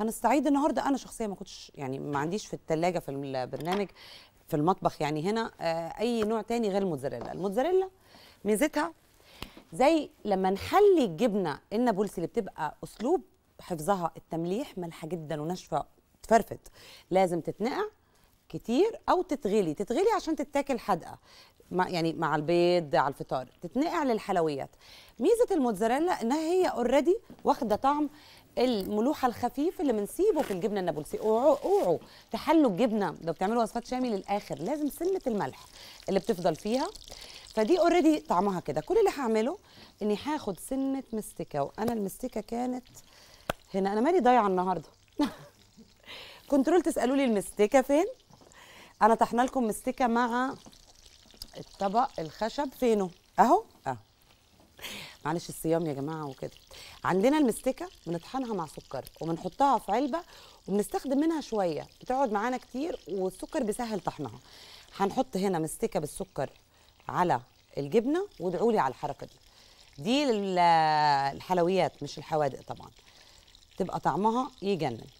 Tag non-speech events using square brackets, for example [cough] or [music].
هنستعيد النهارده انا شخصيا ما كنتش يعني ما عنديش في الثلاجه في البرنامج في المطبخ يعني هنا آه، اي نوع تاني غير الموتزاريلا الموتزاريلا ميزتها زي لما نحلي الجبنه النابلسي اللي بتبقى اسلوب حفظها التمليح مالحه جدا وناشفه تفرفت لازم تتنقع كتير او تتغلي تتغلي عشان تتاكل حادقه مع يعني مع البيض على الفطار تتنقع للحلويات ميزه الموتزاريلا انها هي اوريدي واخده طعم الملوحه الخفيف اللي بنسيبه في الجبنه النابلسي اوعوا اوعوا تحلوا الجبنه لو بتعملوا وصفات شامي للاخر لازم سنه الملح اللي بتفضل فيها فدي اوريدي طعمها كده كل اللي هعمله اني هاخد سنه مستكه وانا المستكه كانت هنا انا مالي ضايعه النهارده [laughs] كنترول تسالوا لي المستكه فين انا طحنا لكم مستكه مع الطبق الخشب فينه اهو اهو معلش الصيام يا جماعه وكده عندنا المستكه بنطحنها مع سكر وبنحطها في علبه وبنستخدم منها شويه بتقعد معانا كتير والسكر بيسهل طحنها هنحط هنا مستكه بالسكر على الجبنه وادعوا لي على الحركه دي دي الحلويات مش الحوادق طبعا تبقى طعمها يجنن